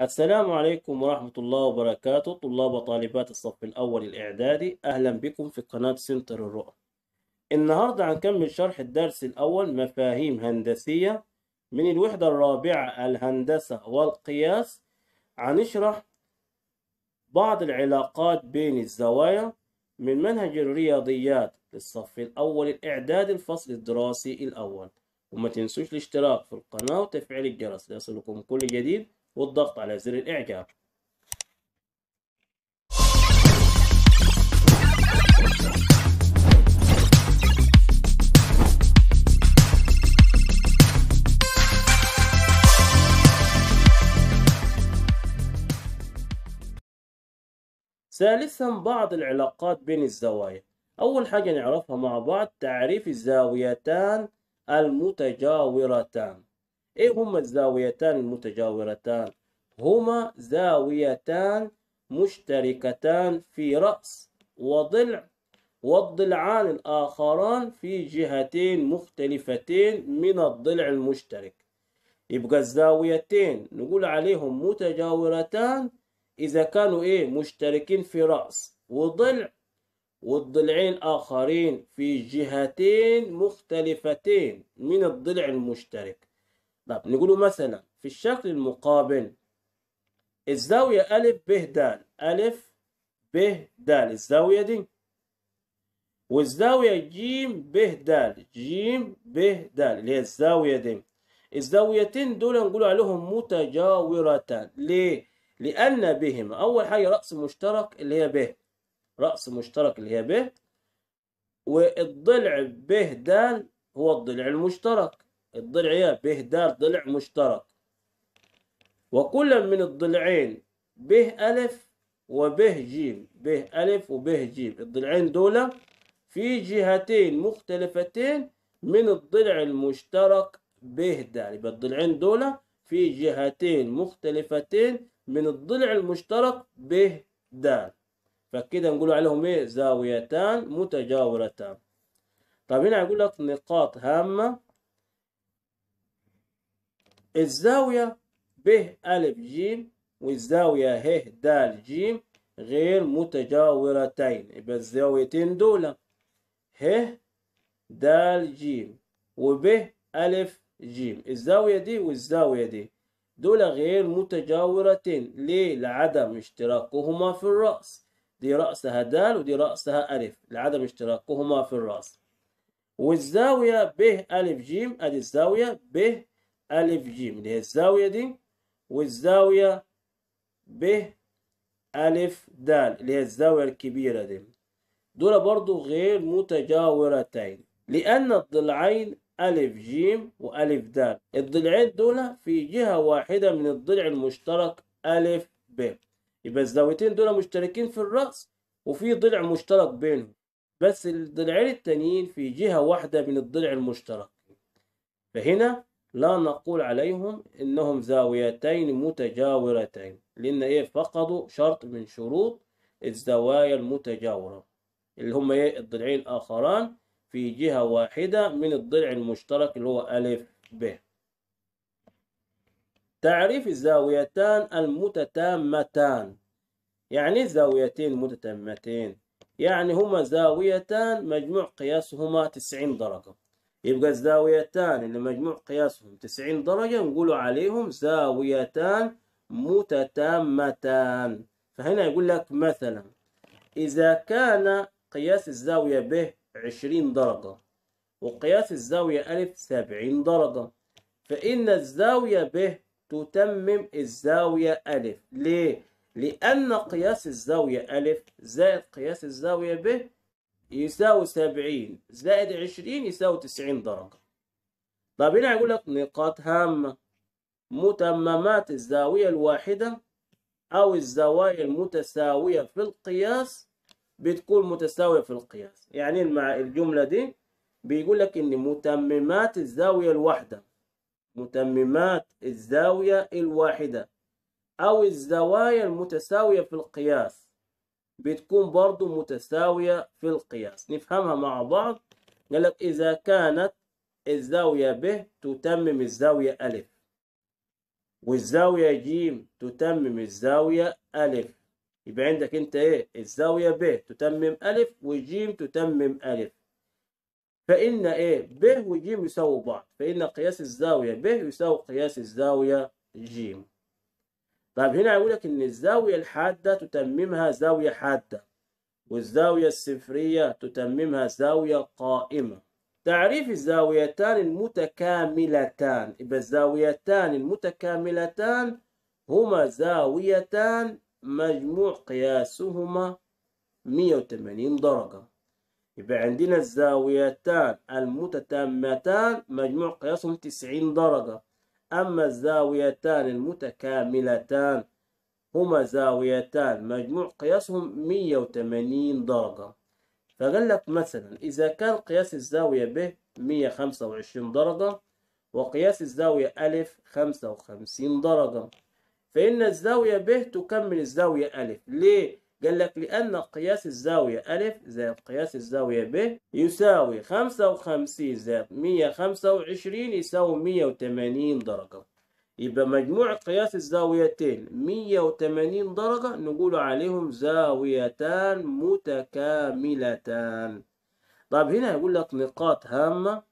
السلام عليكم ورحمة الله وبركاته طلاب وطالبات الصف الأول الإعدادي أهلا بكم في قناة سنتر الرؤى النهاردة هنكمل شرح الدرس الأول مفاهيم هندسية من الوحدة الرابعة الهندسة والقياس هنشرح بعض العلاقات بين الزوايا من منهج الرياضيات للصف الأول الإعدادي الفصل الدراسي الأول وما تنسوش الاشتراك في القناة وتفعيل الجرس ليصلكم كل جديد والضغط على زر الإعجاب ثالثا بعض العلاقات بين الزوايا أول حاجة نعرفها مع بعض تعريف الزاويتان المتجاورتان ايه هما الزاويتان المتجاورتان هما زاويتان مشتركتان في رأس وضلع والضلعان الآخران في جهتين مختلفتين من الضلع المشترك يبقى الزاويتين نقول عليهم متجاورتان إذا كانوا إيه مشتركين في رأس وضلع والضلعين آخرين في جهتين مختلفتين من الضلع المشترك طب نقول مثلا في الشكل المقابل الزاوية ألف ب د ألف ب د الزاوية دي والزاوية ج ب د ج ب د اللي هي الزاوية دي الزاويتين دول نقول عليهم متجاورتان ليه؟ لأن بهما أول حاجة رأس مشترك اللي هي ب رأس مشترك اللي هي ب والضلع ب د هو الضلع المشترك الضلعية به دار ضلع مشترك وكل من الضلعين به ألف وبه جيم به ألف وبه جيم الضلعين دول في جهتين مختلفتين من الضلع المشترك به دار يبقى الضلعين دول في جهتين مختلفتين من الضلع المشترك به دال فكده نقول عليهم ايه زاويتان متجاورتان طب هنا يقول لك نقاط هامة الزاوية ب ألف جيم والزاوية ه د ج غير متجاورتين يبقى الزاويتين دول ه د ج وب ألف ج الزاوية دي والزاوية دي دول غير متجاورتين ليه لعدم اشتراكهما في الرأس دي رأسها د ودي رأسها ألف لعدم اشتراكهما في الرأس والزاوية ب ألف ج أدي الزاوية ب ألف جيم اللي هي الزاوية دي والزاوية ب ألف د اللي هي الزاوية الكبيرة دي دول برضو غير متجاورتين لأن الضلعين ألف جيم وألف د الضلعين دول في جهة واحدة من الضلع المشترك ألف ب يبقى الزاويتين دول مشتركين في الرأس وفي ضلع مشترك بينهم بس الضلعين التانيين في جهة واحدة من الضلع المشترك فهنا لا نقول عليهم إنهم زاويتين متجاورتين لأن إيه فقدوا شرط من شروط الزوايا المتجاورة اللي هم إيه الضلعين الآخران في جهة واحدة من الضلع المشترك اللي هو ألف ب تعريف الزاويتان المتتامتان يعني إيه زاويتين متتامتين يعني هما زاويتان مجموع قياسهما 90 درجة يبقى الزاويتان اللي مجموع قياسهم 90 درجة نقول عليهم زاويتان متتامتان فهنا يقول لك مثلا إذا كان قياس الزاوية ب 20 درجة وقياس الزاوية ألف 70 درجة فإن الزاوية ب تتمم الزاوية ألف ليه؟ لأن قياس الزاوية ألف زائد قياس الزاوية ب يساوي 70 زائد 20 يساوي 90 درجة طب هنا هيقول لك نقاط هامة متممات الزاوية الواحدة أو الزوايا المتساوية في القياس بتكون متساوية في القياس يعني مع الجملة دي بيقول لك إن متممات الزاوية الواحدة متممات الزاوية الواحدة أو الزوايا المتساوية في القياس بتكون برضو متساوية في القياس نفهمها مع بعض قالك إذا كانت الزاوية ب تتمم الزاوية ألف والزاوية ج تتمم الزاوية ألف يبقى عندك أنت إيه الزاوية ب تتمم ألف وج تتمم ألف فإن إيه ب وج يساوي بعض فإن قياس الزاوية ب يساوي قياس الزاوية ج طيب هنا يقول لك ان الزاويه الحاده تتممها زاويه حاده والزاويه الصفريه تتممها زاويه قائمه تعريف الزاويتان المتكاملتان يبقى الزاويتان المتكاملتان هما زاويتان مجموع قياسهما 180 درجة يبقى عندنا الزاويتان المتتامتان مجموع قياسهم 90 درجة أما الزاويتان المتكاملتان هما زاويتان مجموع قياسهم 180 درجة فقال لك مثلا إذا كان قياس الزاوية ب 125 درجة وقياس الزاوية أ 55 درجة فإن الزاوية ب تكمل الزاوية أ ليه؟ قال لك لأن قياس الزاوية أ زائد قياس الزاوية ب يساوي خمسة وخمسين زائد مية خمسة وعشرين يساوي مية وتمانين درجة يبقى مجموع قياس الزاويتين مية وتمانين درجة نقول عليهم زاويتان متكاملتان طب هنا يقول لك نقاط هامة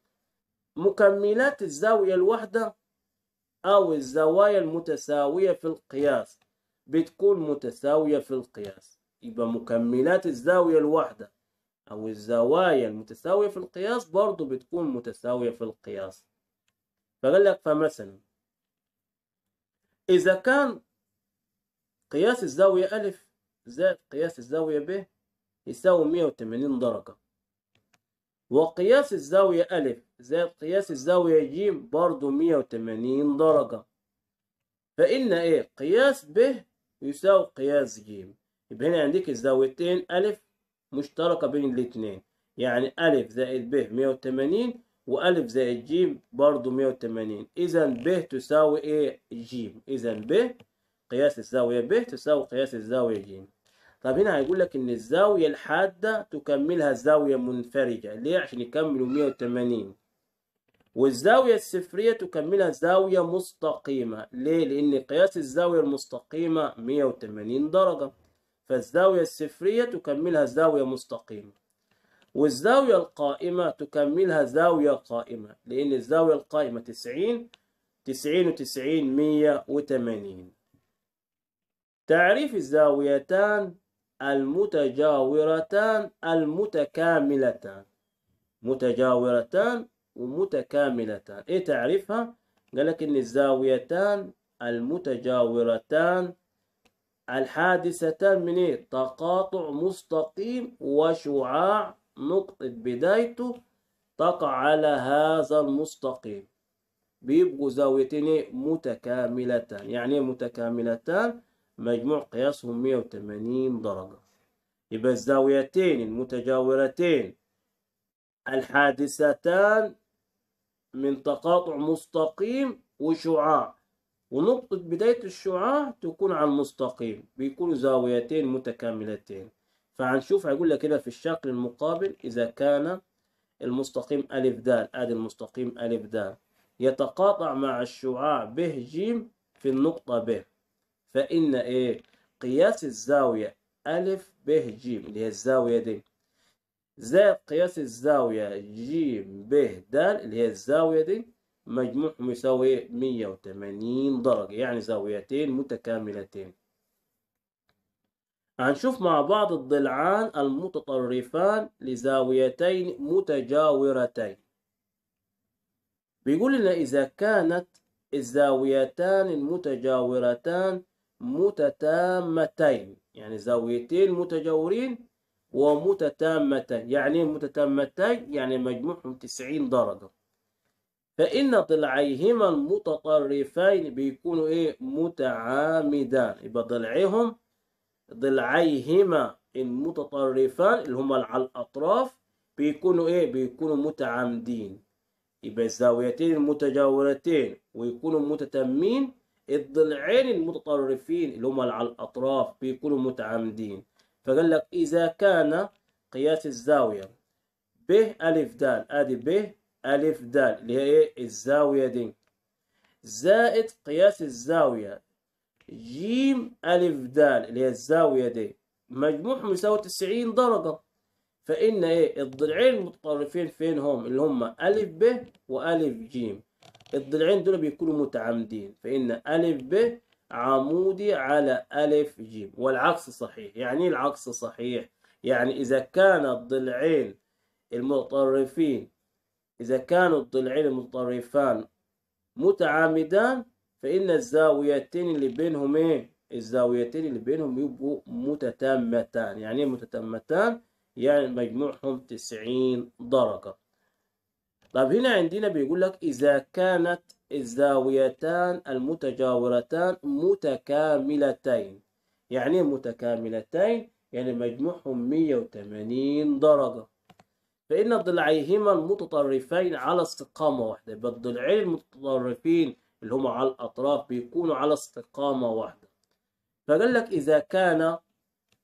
مكملات الزاوية الواحدة أو الزوايا المتساوية في القياس بتكون متساوية في القياس يبقى مكملات الزاوية الواحدة أو الزوايا المتساوية في القياس برضو بتكون متساوية في القياس فقال لك فمثلا إذا كان قياس الزاوية ألف زائد قياس الزاوية ب يساوي 180 درجة وقياس الزاوية ألف زائد قياس الزاوية ج برضو 180 درجة فإن إيه قياس ب يساوي قياس ج يبقى هنا عندك الزاويتين أ مشتركة بين الاتنين يعني أ زائد ب 180 أ زائد ج برضه 180 إذا ب تساوي إيه ج إذا ب قياس الزاوية ب تساوي قياس الزاوية ج طب هنا هيقول لك إن الزاوية الحادة تكملها زاوية منفرجة ليه عشان يكملوا 180 والزاوية الصفرية تكملها زاوية مستقيمة ليه؟ لأن قياس الزاوية المستقيمة 180 درجة فالزاوية الصفرية تكملها زاوية مستقيمة والزاوية القائمة تكملها زاوية قائمة لأن الزاوية القائمة 90 90 و90 180 تعريف الزاويتان المتجاورتان المتكاملتان متجاورتان ومتكاملتان ايه تعريفها؟ قال لك ان الزاويتان المتجاورتان الحادثتان من ايه تقاطع مستقيم وشعاع نقطة بدايته تقع على هذا المستقيم بيبقوا زاويتين متكاملتان يعني ايه متكاملتان مجموع قياسهم 180 درجة يبقى الزاويتين المتجاورتين الحادثتان من تقاطع مستقيم وشعاع ونقطة بداية الشعاع تكون على المستقيم بيكونوا زاويتين متكاملتين فهنشوف هيقول لك كده في الشكل المقابل إذا كان المستقيم ألف دال آدي المستقيم ألف دال يتقاطع مع الشعاع ب ج في النقطة ب فإن إيه قياس الزاوية ألف ب ج اللي هي الزاوية دي زائد قياس الزاوية ج ب د اللي هي الزاوية دي مجموعهم يساوي 180 درجة يعني زاويتين متكاملتين هنشوف مع بعض الضلعان المتطرفان لزاويتين متجاورتين بيقول لنا إذا كانت الزاويتان المتجاورتان متتامتين يعني زاويتين متجاورين ومتتامتين يعني متتامتين يعني مجموعهم 90 درجة فإن ضلعيهما المتطرفين بيكونوا إيه متعامدان يبقى ضلعيهم ضلعيهما المتطرفان اللي هما على الأطراف بيكونوا إيه بيكونوا متعامدين يبقى الزاويتين المتجاورتين ويكونوا متتمين الضلعين المتطرفين اللي هما على الأطراف بيكونوا متعامدين فقال لك إذا كان قياس الزاوية ب ألف د أدي ب ألف دال اللي هي إيه الزاوية دي زائد قياس الزاوية جيم ألف دال اللي هي الزاوية دي مجموعهم يساوي 90 درجة فإن إيه الضلعين المتطرفين فين هم اللي هم ألف ب وألف جيم الضلعين دول بيكونوا متعامدين فإن ألف ب عمودي على ألف جيم والعكس صحيح يعني إيه العكس صحيح يعني إذا كان الضلعين المتطرفين إذا كان الضلعين المتطرفان متعامدان فإن الزاويتين اللي بينهم إيه؟ الزاويتين اللي بينهم يبقوا متتامتان يعني إيه يعني مجموعهم تسعين درجة طب هنا عندنا بيقول لك إذا كانت الزاويتان المتجاورتان متكاملتين يعني إيه متكاملتين يعني مجموعهم 180 درجة فإن ضلعيهما المتطرفين على استقامة واحدة يبقى الضلعين المتطرفين اللي هما على الأطراف بيكونوا على استقامة واحدة فقال لك إذا كان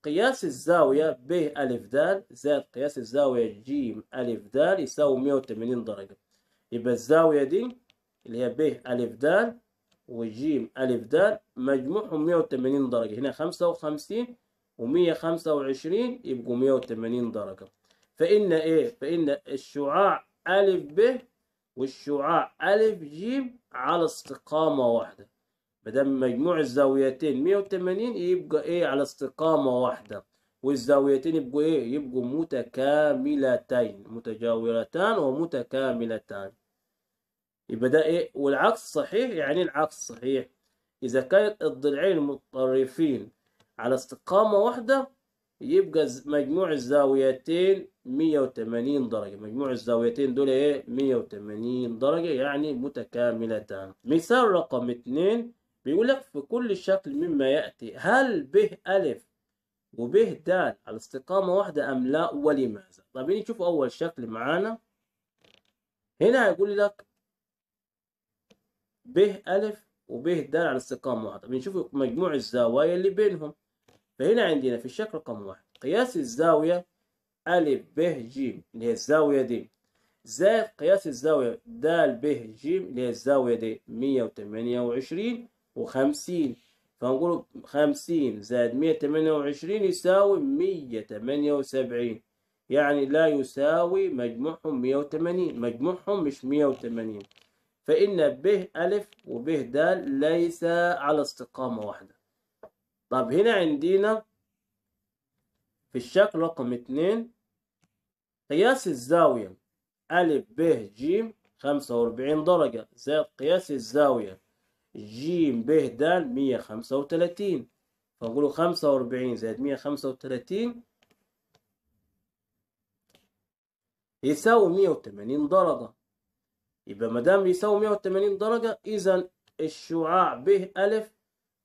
قياس الزاوية ب ألف د زائد قياس الزاوية ج ألف د يساوي 180 درجة يبقى الزاوية دي اللي هي ب ألف د وج ألف د مجموعهم 180 درجة هنا 55 و 125 يبقوا 180 درجة فإن إيه فإن الشعاع ألف ب والشعاع ألف ج على استقامة واحدة مادام مجموع الزاويتين 180 يبقى إيه على استقامة واحدة والزاويتين يبقوا إيه يبقوا متكاملتين متجاورتان ومتكاملتان يبقى ده إيه والعكس صحيح يعني إيه العكس صحيح إذا كانت الضلعين متطرفين على استقامة واحدة يبقى مجموع الزاويتين 180 درجة مجموع الزاويتين دول ايه 180 درجة يعني متكاملتان مثال رقم اثنين بيقول لك في كل شكل مما يأتي هل به ألف وبه دال على استقامة واحدة أم لا ولماذا طب نشوف أول شكل معانا هنا هيقول لك به ألف وبه دال على استقامة واحدة بنشوف مجموع الزوايا اللي بينهم فهنا عندنا في الشكل رقم واحد قياس الزاوية أ ب ج اللي هي الزاوية دي زائد قياس الزاوية د ب ج اللي هي الزاوية دي مية وتمانية وعشرين وخمسين فنقول خمسين زائد مية ثمانية وعشرين يساوي مية تمانية وسبعين يعني لا يساوي مجموعهم مية وتمانين مجموعهم مش مية وتمانين فإن ب ألف وب د ليس على استقامة واحدة طب هنا عندنا في الشكل رقم اتنين قياس الزاوية ألف ب ج خمسة وأربعين درجة زائد قياس الزاوية ج ب د مية خمسة وتلاتين فنقوله خمسة وأربعين زائد مية خمسة وتلاتين يساوي مية وتمانين درجة يبقى مادام يساوي مية وتمانين درجة إذا الشعاع ب ألف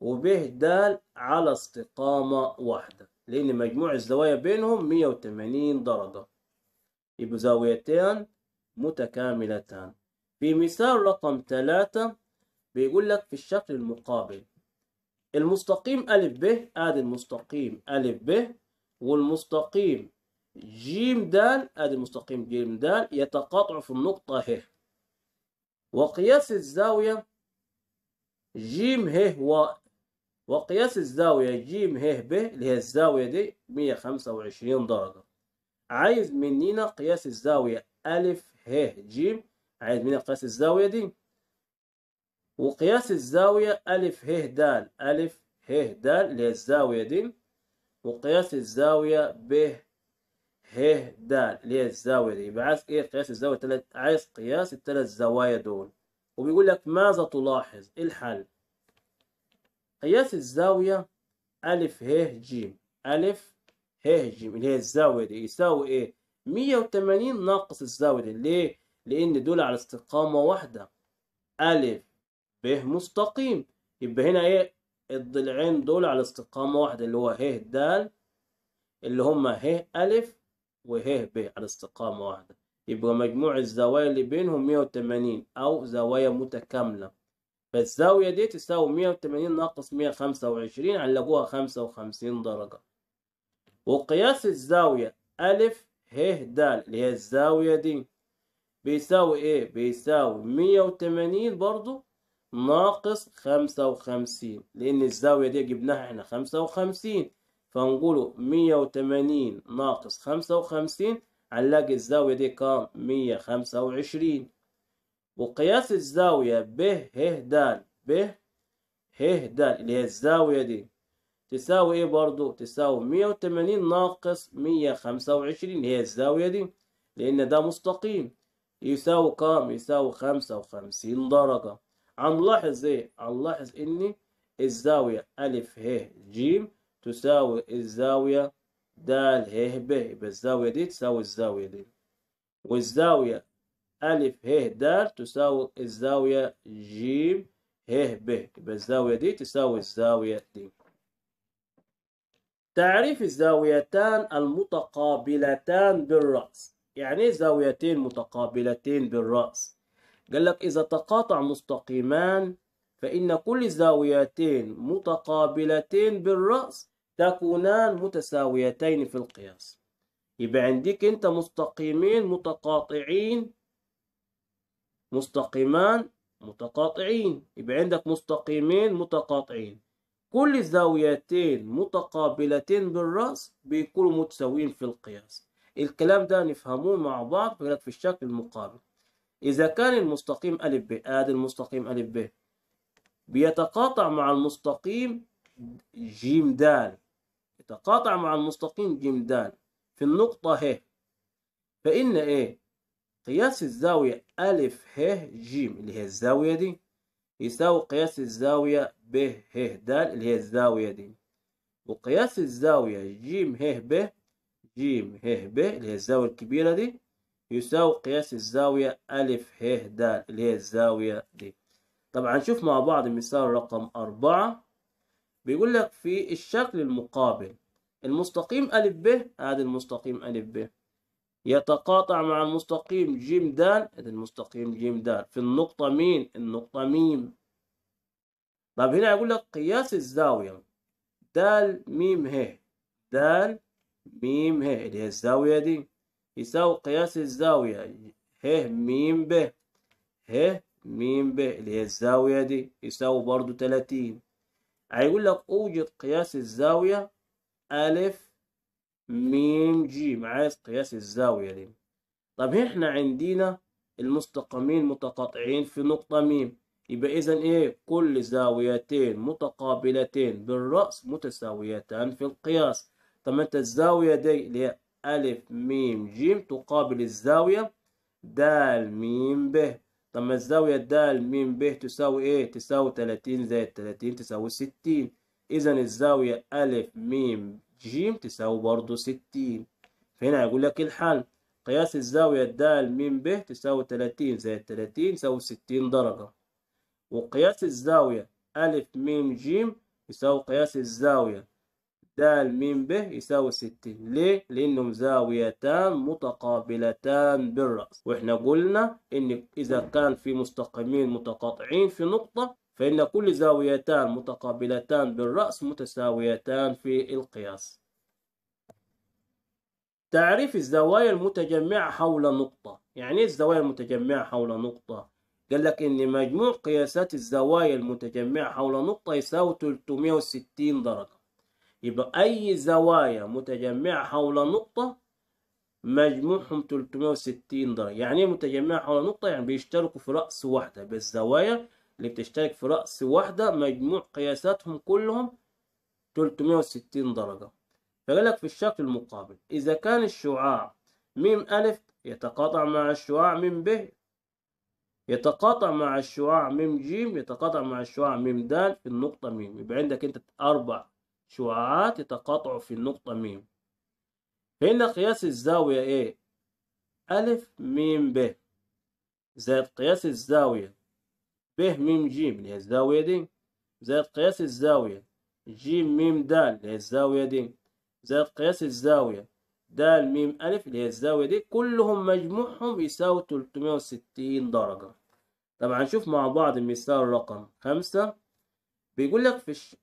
وبه دال على استقامة واحدة لأن مجموع الزوايا بينهم 180 درجة يبقى زاويتان متكاملتان في مثال رقم ثلاثة بيقول لك في الشكل المقابل المستقيم ألف ب آدي المستقيم ألف ب والمستقيم جيم دال آدي المستقيم جيم دال يتقاطع في النقطة ه وقياس الزاوية جيم ه وقياس الزاوية ج ه ب اللي هي الزاوية دي 125 درجة عايز مننا قياس الزاوية أ ه ج عايز مننا قياس الزاوية دي وقياس الزاوية أ ه د أ ه د اللي هي الزاوية دي وقياس الزاوية ب ه د اللي هي الزاوية دي يبقى عايز ايه قياس الزاوية تلت عايز قياس التلات زوايا دول وبيقول لك ماذا تلاحظ ايه الحل قياس الزاوية ألف ه ج ألف ه ج اللي هي الزاوية دي يساوي إيه؟ 180 ناقص الزاوية دي ليه؟ لأن دول على استقامة واحدة ألف ب مستقيم يبقى هنا إيه؟ الضلعين دول على استقامة واحدة اللي هو ه د اللي هما ه ألف وه ب على استقامة واحدة يبقى مجموع الزوايا اللي بينهم 180 أو زوايا متكاملة فالزاوية دي تساوي 180 ناقص 125 علقوها 55 درجة وقياس الزاوية أ ه د اللي هي الزاوية دي بيساوي ايه؟ بيساوي 180 برضو ناقص 55 لأن الزاوية دي جبناها احنا 55 فنقوله 180 ناقص 55 هنلاقي الزاوية دي كام؟ 125 وقياس الزاوية ب ه د ب ه د اللي هي الزاوية دي تساوي ايه برضو تساوي مية وتمانين ناقص مية خمسة اللي هي الزاوية دي لأن ده مستقيم يساوي كام يساوي خمسة وخمسين درجة هنلاحظ ايه هنلاحظ ان الزاوية ألف ه ج تساوي الزاوية د ه ب يبقى الزاوية دي تساوي الزاوية دي والزاوية ألف ه د تساوي الزاوية ج ه ب يبقى الزاوية دي تساوي الزاوية دي تعريف الزاويتان المتقابلتان بالرأس يعني ايه زاويتين متقابلتين بالرأس قال لك إذا تقاطع مستقيمان فإن كل زاويتين متقابلتين بالرأس تكونان متساويتين في القياس يبقى عندك أنت مستقيمين متقاطعين مستقيمان متقاطعين يبقى عندك مستقيمين متقاطعين كل الزاويتين متقابلتين بالرأس بيكونوا متساويين في القياس الكلام ده نفهموه مع بعض في الشكل المقابل إذا كان المستقيم أ ب هذا المستقيم أ ب بيتقاطع مع المستقيم ج د يتقاطع مع المستقيم ج د في النقطة ه فإن إيه قياس الزاوية ألف ه ج اللي هي الزاوية دي يساوي قياس الزاوية ب ه د اللي هي الزاوية دي وقياس الزاوية ج ه ب ج ه ب اللي هي الزاوية الكبيرة دي يساوي قياس الزاوية ألف ه د اللي هي الزاوية دي طبعا نشوف مع بعض مثال رقم أربعة بيقول لك في الشكل المقابل المستقيم ألف ب هذا المستقيم ألف ب يتقاطع مع المستقيم ج د إذا المستقيم ج د في النقطة مين؟ النقطة م طب هنا يقول لك قياس الزاوية د م ه د م ه اللي هي الزاوية دي يساوي قياس الزاوية ه م ب ه م ب اللي هي الزاوية دي يساوي برضو تلاتين هيقول لك أوجد قياس الزاوية ا ميم ج عايز قياس الزاوية دي طب احنا عندنا المستقيمين متقاطعين في نقطة ميم يبقى إذا إيه كل زاويتين متقابلتين بالرأس متساويتان في القياس طب أنت الزاوية دي اللي هي ألف ميم جيم تقابل الزاوية دال ميم ب طب ما الزاوية دال ميم ب تساوي إيه؟ تساوي تلاتين زائد تلاتين تساوي ستين إذا الزاوية ألف ميم ج تساوي برضه 60 فهنا هيقول لك إيه الحل قياس الزاوية الدال من ب تساوي 30 زائد 30 يساوي 60 درجة وقياس الزاوية أ م ج يساوي قياس الزاوية د م ب يساوي 60 ليه؟ لأنهم زاويتان متقابلتان بالرأس وإحنا قلنا إن إذا كان في مستقيمين متقاطعين في نقطة فإن كل زاويتان متقابلتان بالرأس متساويتان في القياس تعريف الزوايا المتجمعة حول نقطة يعني الزوايا المتجمعة حول نقطة قال لك إن مجموع قياسات الزوايا المتجمعة حول نقطة يساوي 360 درجة يبقى أي زوايا متجمعة حول نقطة مجموعهم 360 درجة يعني إيه متجمعة حول نقطة يعني بيشتركوا في رأس واحدة بالزوايا اللي بتشترك في رأس واحدة مجموع قياساتهم كلهم 360 درجة فقال لك في الشكل المقابل إذا كان الشعاع ميم ألف يتقاطع مع الشعاع ميم ب يتقاطع مع الشعاع ميم جيم يتقاطع مع الشعاع ميم د في النقطة ميم يبقى عندك أنت أربع شعاعات يتقاطعوا في النقطة ميم هنا قياس الزاوية إيه؟ ألف ميم ب زائد قياس الزاوية ب م ج اللي هي الزاوية دي زائد قياس الزاوية ج م د اللي هي الزاوية دي زائد قياس الزاوية د م ألف اللي هي الزاوية دي كلهم مجموعهم يساوي 360 درجة طبعا نشوف مع بعض المثال رقم خمسة بيقول لك في الش...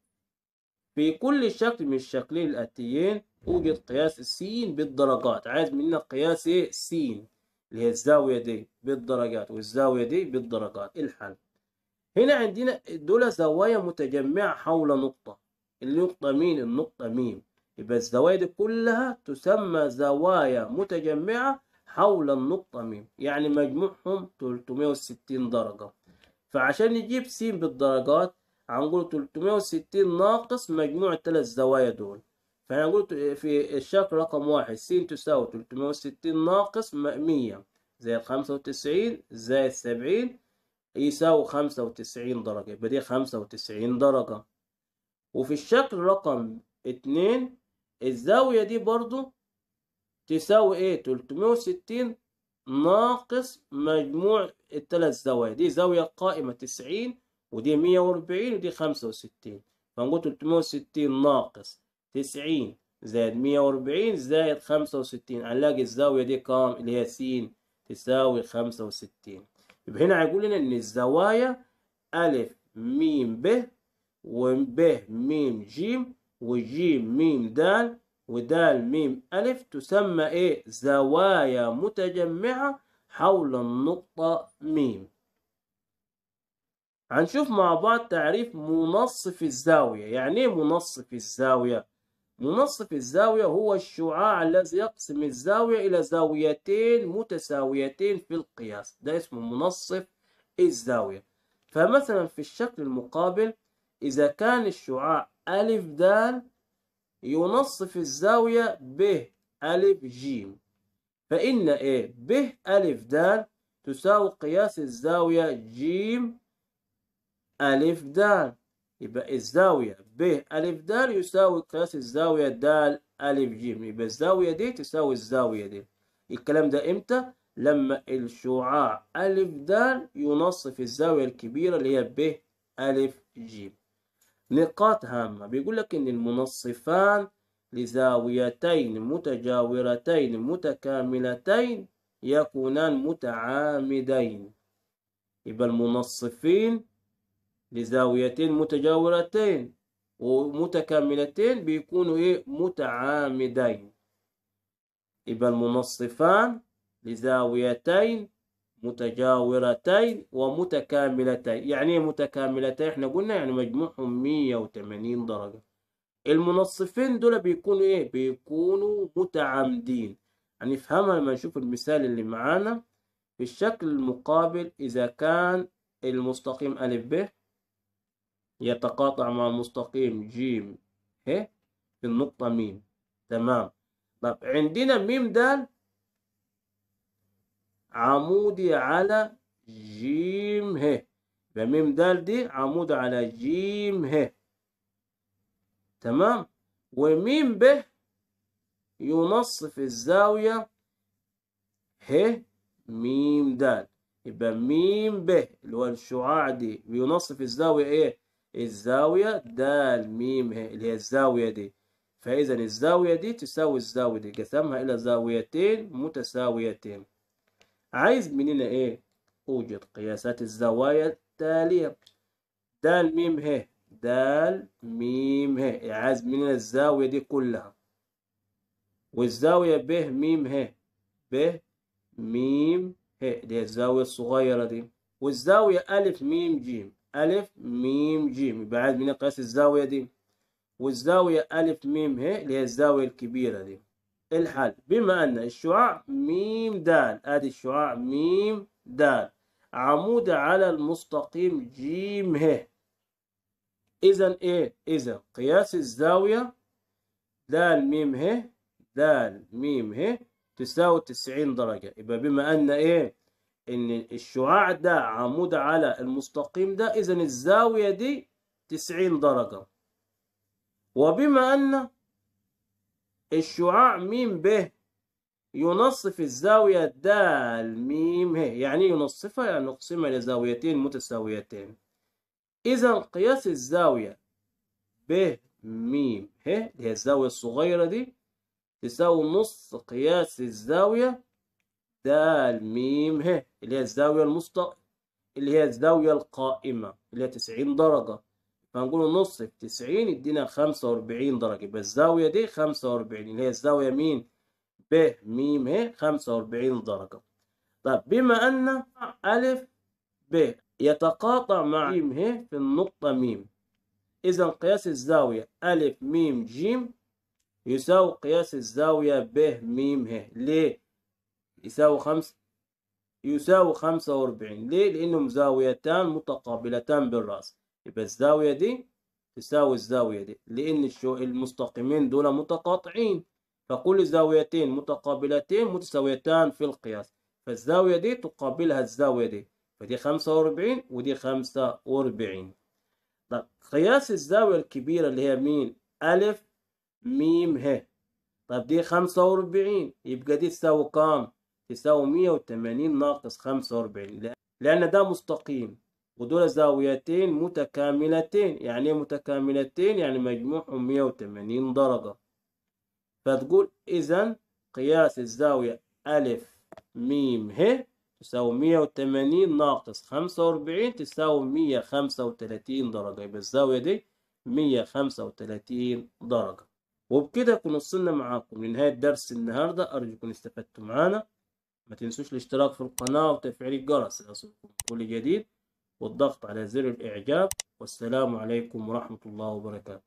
في كل شكل من الشكلين الآتيين أوجد قياس س بالدرجات عايز مننا قياس إيه اللي هي الزاوية دي بالدرجات والزاوية دي بالدرجات إيه الحل هنا عندنا دول زوايا متجمعة حول نقطة النقطة مين النقطة ميم يبقى الزوايا دي كلها تسمى زوايا متجمعة حول النقطة ميم يعني مجموعهم 360 درجة فعشان نجيب س بالدرجات هنقول 360 ناقص مجموع الثلاث زوايا دول فهنقول في الشكل رقم واحد س تساوي 360 ناقص 100 زائد 95 زائد 70 يساوي خمسة وتسعين درجة يبقى دي خمسة وتسعين درجة وفي الشكل رقم اتنين الزاوية دي برضو تساوي ايه تلتمية وستين ناقص مجموع التلات زوايا دي زاوية قائمة تسعين ودي مية واربعين ودي خمسة وستين فنقول تلتمية وستين ناقص تسعين زائد مية واربعين زائد خمسة وستين هنلاقي الزاوية دي كام اللي هي س تساوي خمسة وستين يبقى هنا هيقول لنا ان الزوايا أ م ب وب م ج ج م د ودال م ألف تسمى إيه زوايا متجمعة حول النقطة م هنشوف مع بعض تعريف منصف الزاوية يعني إيه منصف الزاوية منصف الزاوية هو الشعاع الذي يقسم الزاوية إلى زاويتين متساويتين في القياس ده اسمه منصف الزاوية فمثلا في الشكل المقابل إذا كان الشعاع ألف د ينصف الزاوية ب ألف ج فإن إيه ب ألف د تساوي قياس الزاوية ج ألف د يبقى الزاوية ب ا د يساوي قياس الزاوية د ا ج يبقى الزاوية دي تساوي الزاوية دي الكلام ده إمتى؟ لما الشعاع ا د ينصف الزاوية الكبيرة اللي هي ب ا ج نقاط هامة بيقول لك إن المنصفان لزاويتين متجاورتين متكاملتين يكونان متعامدين يبقى المنصفين لزاويتين متجاورتين ومتكاملتين بيكونوا ايه متعامدين يبقى المنصفان لزاويتين متجاورتين ومتكاملتين يعني ايه متكاملتين احنا قلنا يعني مجموعهم 180 درجة المنصفين دول بيكونوا ايه بيكونوا متعامدين هنفهمها يعني لما نشوف المثال اللي معانا في الشكل المقابل إذا كان المستقيم أ ب يتقاطع مع مستقيم جيم ه في النقطة ميم تمام طب عندنا ميم دال عمودي على جيم ه فميم دال دي عمود على جيم ه تمام وميم ب ينص في الزاوية ه ميم دال يبقى ميم ب اللي هو الشعاع دي بينص في الزاوية ايه الزاوية د م ه اللي هي الزاوية دي فإذا الزاوية دي تساوي الزاوية دي قسمها إلى زاويتين متساويتين عايز مننا إيه؟ أوجد قياسات الزوايا التالية د م ه د م ه عايز مننا الزاوية دي كلها والزاوية ب م ه ب م ه دي الزاوية الصغيرة دي والزاوية أ م ج ألف ميم جيم يبقى عايز منين قياس الزاوية دي والزاوية ألف ميم هي اللي هي الزاوية الكبيرة دي الحل بما أن الشعاع ميم دال آدي الشعاع ميم دال عمود على المستقيم جيم ه إذا إيه إذا قياس الزاوية دال ميم ه دال ميم ه تساوي 90 درجة يبقى بما أن إيه ان الشعاع ده عمود على المستقيم ده اذا الزاوية دي 90 درجة وبما ان الشعاع م ب ينصف الزاوية د م ه يعني ينصفها يعني نقسمها لزاويتين متساويتين إذا قياس الزاوية ب م ه اللي هي الزاوية الصغيرة دي تساوي نص قياس الزاوية دال ميم ه اللي هي الزاوية المستقيمة اللي هي الزاوية القائمة اللي هي 90 درجة فنقول نص في 90 يدينا 45 درجة يبقى الزاوية دي 45 اللي هي الزاوية مين ب م ه 45 درجة طب بما أن أ ب يتقاطع مع م ه في النقطة م إذا قياس الزاوية أ م ج يساوي قياس الزاوية ب م ه ليه؟ يساوي خمس يساوي خمسة وأربعين ليه؟ لأنهم زاويتان متقابلتان بالرأس يبقى الزاوية دي تساوي الزاوية دي لأن الشو المستقيمين دول متقاطعين فكل زاويتين متقابلتين متساويتان في القياس فالزاوية دي تقابلها الزاوية دي فدي خمسة وأربعين ودي خمسة وأربعين طب قياس الزاوية الكبيرة اللي هي مين؟ ألف ميم ه طب دي خمسة وأربعين يبقى دي تساوي كام؟ تساوي 180 ناقص 45 لأن ده مستقيم ودول زاويتين متكاملتين يعني إيه متكاملتين يعني مجموعهم 180 درجة فتقول إذا قياس الزاوية أ م ه تساوي 180 ناقص 45 تساوي 135 درجة يبقى الزاوية دي 135 درجة وبكده كنا وصلنا معاكم لنهاية درس النهاردة أرجو كنتم استفدتوا معانا ما تنسوش الاشتراك في القناة وتفعيل الجرس ليصلكم كل جديد والضغط على زر الإعجاب والسلام عليكم ورحمة الله وبركاته